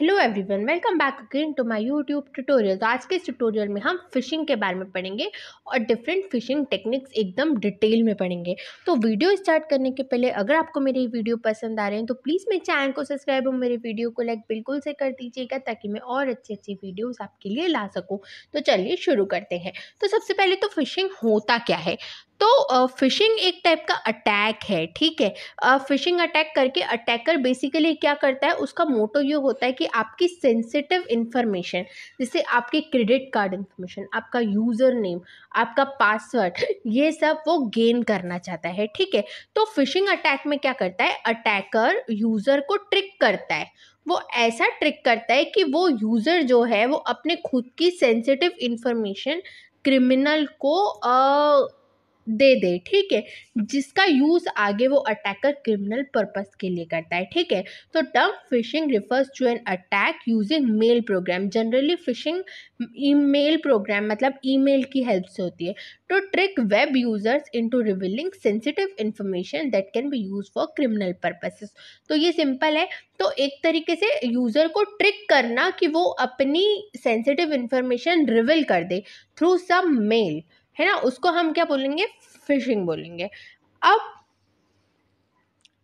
hello everyone welcome back again to my YouTube tutorial तो आज के इस ट्यूटोरियल में हम फिशिंग के बारे में पढ़ेंगे और डिफरेंट फिशिंग टेक्निक्स एकदम डिटेल में पढ़ेंगे तो वीडियो स्टार्ट करने के पहले अगर आपको मेरे वीडियो पसंद आ रहे हैं तो प्लीज़ मेरे चैनल को सब्सक्राइब और मेरे वीडियो को लाइक बिल्कुल से कर दीजिएगा ताकि मैं और अच्छी अच्छी वीडियोज़ आपके लिए ला सकूँ तो चलिए शुरू करते हैं तो सबसे पहले तो फिशिंग होता क्या है तो फिशिंग एक टाइप का अटैक है ठीक है फिशिंग अटैक करके अटैकर बेसिकली क्या करता है उसका मोटो ये होता है कि आपकी सेंसिटिव इन्फॉर्मेशन जैसे आपके क्रेडिट कार्ड इन्फॉर्मेशन आपका यूज़र नेम आपका पासवर्ड ये सब वो गेन करना चाहता है ठीक है तो फिशिंग अटैक में क्या करता है अटैकर यूज़र को ट्रिक करता है वो ऐसा ट्रिक करता है कि वो यूज़र जो है वो अपने खुद की सेंसिटिव इन्फॉर्मेशन क्रिमिनल को आ, दे दे ठीक है जिसका यूज़ आगे वो अटैकर क्रिमिनल पर्पस के लिए करता है ठीक है तो term phishing refers to an attack using mail program generally phishing email program मतलब ईमेल की हेल्प से होती है to trick web users into revealing sensitive information that can be use for criminal purposes तो ये सिंपल है तो एक तरीके से यूज़र को ट्रिक करना कि वो अपनी सेंसिटिव इन्फॉर्मेशन रिविल कर दे थ्रू सम मेल है ना उसको हम क्या बोलेंगे फिशिंग बोलेंगे अब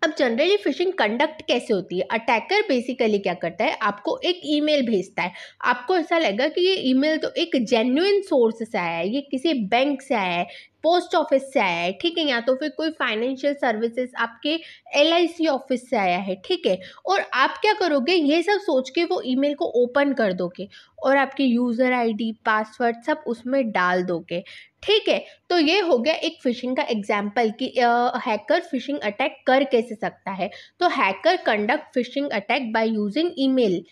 अब जनरली फिशिंग कंडक्ट कैसे होती है अटैकर बेसिकली क्या करता है आपको एक ईमेल भेजता है आपको ऐसा लगेगा कि ये ईमेल तो एक जेन्यून सोर्स से आया है ये किसी बैंक से आया है पोस्ट ऑफिस से आया है ठीक है या तो फिर कोई फाइनेंशियल सर्विसेज आपके एल ऑफिस से आया है ठीक है और आप क्या करोगे ये सब सोच के वो ईमेल को ओपन कर दोगे और आपकी यूज़र आईडी पासवर्ड सब उसमें डाल दोगे ठीक है तो ये हो गया एक फिशिंग का एग्जाम्पल कि हैकर फिशिंग अटैक कर कैसे सकता है तो hacker conduct phishing attack by using email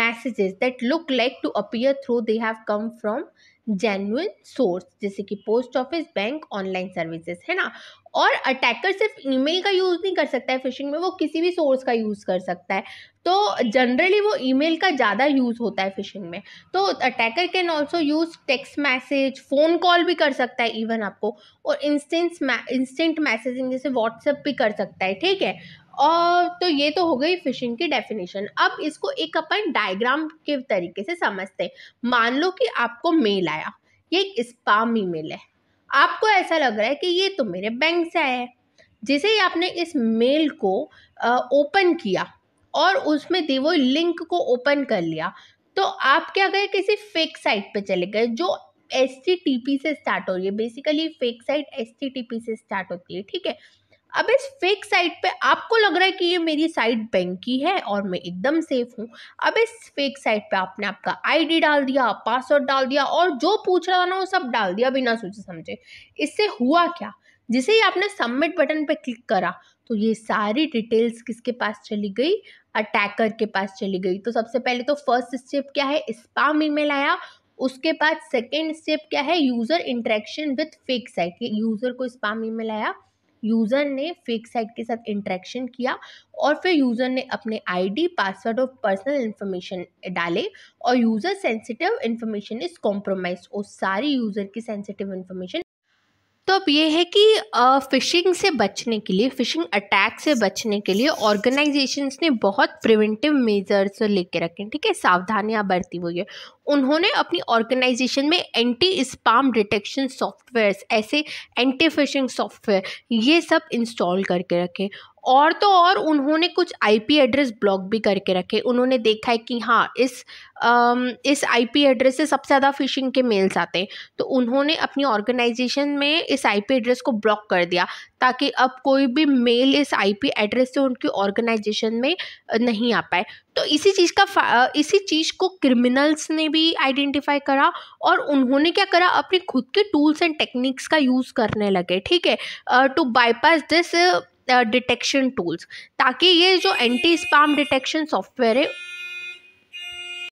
messages that look like to appear through they have come from genuine source जैसे कि post office bank online services है ना और अटैकर सिर्फ ईमेल का यूज़ नहीं कर सकता है फिशिंग में वो किसी भी सोर्स का यूज़ कर सकता है तो जनरली वो ईमेल का ज़्यादा यूज़ होता है फिशिंग में तो attacker can also use text message phone call भी कर सकता है इवन आपको और इंस्टेंस इंस्टेंट मैसेजिंग जैसे व्हाट्सएप भी कर सकता है ठीक है और तो ये तो हो गई फिशिंग की डेफिनेशन अब इसको एक अपन डायग्राम के तरीके से समझते हैं मान लो कि आपको मेल आया ये एक स्पाम ईमेल है आपको ऐसा लग रहा है कि ये तो मेरे बैंक से आया है जैसे ही आपने इस मेल को ओपन किया और उसमें दी वो लिंक को ओपन कर लिया तो आप क्या गए किसी फेक साइट पे चले गए जो एस से स्टार्ट हो रही है बेसिकली फेक साइट एस से स्टार्ट होती है ठीक है अब इस फेक साइट पे आपको लग रहा है कि ये मेरी साइट बैंक की है और मैं एकदम सेफ हूँ अब इस फेक साइट पे आपने आपका आईडी डाल दिया पासवर्ड डाल दिया और जो पूछ रहा था ना वो सब डाल दिया बिना सोचे समझे इससे हुआ क्या जिसे ही आपने सबमिट बटन पे क्लिक करा तो ये सारी डिटेल्स किसके पास चली गई अटैकर के पास चली गई तो सबसे पहले तो फर्स्ट स्टेप क्या है स्पाम ईमेल आया उसके बाद सेकेंड स्टेप क्या है user interaction with fake site user को स्पाम ईमेल आया यूज़र ने फेक साइट के साथ इंटरेक्शन किया और फिर यूज़र ने अपने आईडी पासवर्ड और पर्सनल इन्फॉर्मेशन डाले और user sensitive information is compromise और सारी यूज़र की सेंसिटिव इन्फॉर्मेशन तो अब ये है कि फ़िशिंग से बचने के लिए फ़िशिंग अटैक से बचने के लिए ऑर्गेनाइजेशंस ने बहुत प्रिवेंटिव मेजर्स लेके रखे हैं ठीक है सावधानियाँ बरती हुई है उन्होंने अपनी ऑर्गेनाइजेशन में एंटी स्पाम डिटेक्शन सॉफ्टवेयर ऐसे एंटी फिशिंग सॉफ्टवेयर ये सब इंस्टॉल करके रखे और तो और उन्होंने कुछ आईपी एड्रेस ब्लॉक भी करके रखे उन्होंने देखा है कि हाँ इस आ, इस आईपी एड्रेस से सबसे ज़्यादा फिशिंग के मेल्स आते हैं तो उन्होंने अपनी ऑर्गेनाइजेशन में इस आईपी एड्रेस को ब्लॉक कर दिया ताकि अब कोई भी मेल इस आईपी एड्रेस से उनकी ऑर्गेनाइजेशन में नहीं आ पाए तो इसी चीज़ का इसी चीज़ को क्रिमिनल्स ने भी आइडेंटिफाई करा और उन्होंने क्या करा अपने खुद के टूल्स एंड टेक्निक्स का यूज़ करने लगे ठीक है to bypass this detection tools ताकि ये जो एंटी स्पाम डिटेक्शन सॉफ्टवेयर है